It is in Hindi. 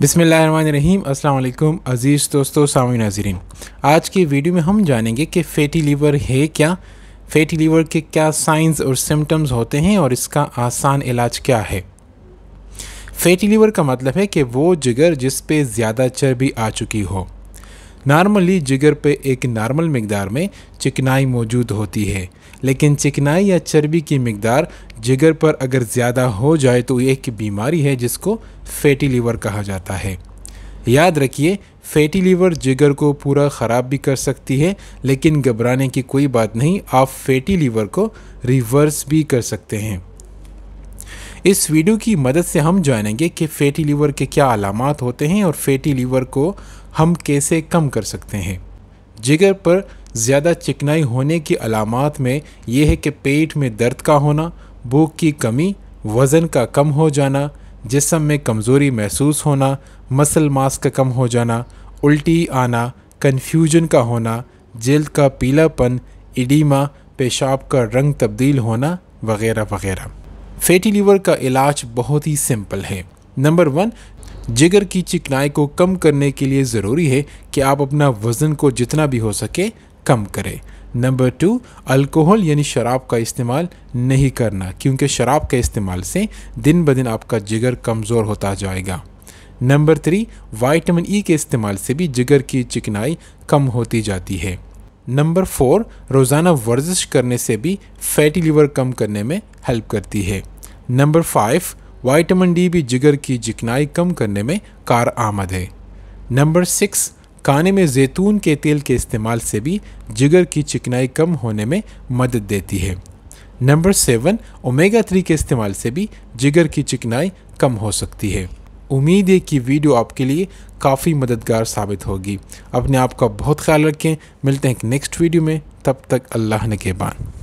बिसमीम अल्लाम अज़ीज़ दोस्तों सामी नाजरीन आज की वीडियो में हम जानेंगे कि फैटी लीवर है क्या फैटी लीवर के क्या साइंस और सिम्टम्स होते हैं और इसका आसान इलाज क्या है फैटी लीवर का मतलब है कि वो जिगर जिस पे ज़्यादा चर्बी आ चुकी हो नॉर्मली जिगर पे एक नॉर्मल मकदार में चिकनाई मौजूद होती है लेकिन चिकनाई या चर्बी की मकदार जिगर पर अगर ज़्यादा हो जाए तो एक बीमारी है जिसको फैटी लीवर कहा जाता है याद रखिए फैटी लीवर जिगर को पूरा ख़राब भी कर सकती है लेकिन घबराने की कोई बात नहीं आप फैटी लीवर को रिवर्स भी कर सकते हैं इस वीडियो की मदद से हम जानेंगे कि फैटी लीवर के क्या अलामत होते हैं और फैटी लीवर को हम कैसे कम कर सकते हैं जिगर पर ज़्यादा चिकनाई होने की अलामत में यह है कि पेट में दर्द का होना भूख की कमी वज़न का कम हो जाना जिसम में कमज़ोरी महसूस होना मसल मास का कम हो जाना उल्टी आना कन्फ्यूजन का होना जल्द का पीलापन इडीमा पेशाब का रंग तब्दील होना वगैरह वगैरह फैटी लीवर का इलाज बहुत ही सिंपल है नंबर वन जिगर की चिकनाई को कम करने के लिए ज़रूरी है कि आप अपना वज़न को जितना भी हो सके कम करें नंबर टू अल्कोहल यानी शराब का इस्तेमाल नहीं करना क्योंकि शराब के इस्तेमाल से दिन ब दिन आपका जिगर कमज़ोर होता जाएगा नंबर थ्री वाइटामिन ई के इस्तेमाल से भी जिगर की चिकनाई कम होती जाती है नंबर फोर रोज़ाना वर्जिश करने से भी फैटी लीवर कम करने में हेल्प करती है नंबर फाइव वाइटामिन डी भी जिगर की चिकनाई कम करने में कार आमद है नंबर सिक्स खाने में जैतून के तेल के इस्तेमाल से भी जिगर की चिकनाई कम होने में मदद देती है नंबर सेवन ओमेगा थ्री के इस्तेमाल से भी जिगर की चिकनाई कम हो सकती है उम्मीद है कि वीडियो आपके लिए काफ़ी मददगार साबित होगी अपने आप का बहुत ख्याल रखें मिलते हैं नेक्स्ट वीडियो में तब तक अल्लाह ने के बान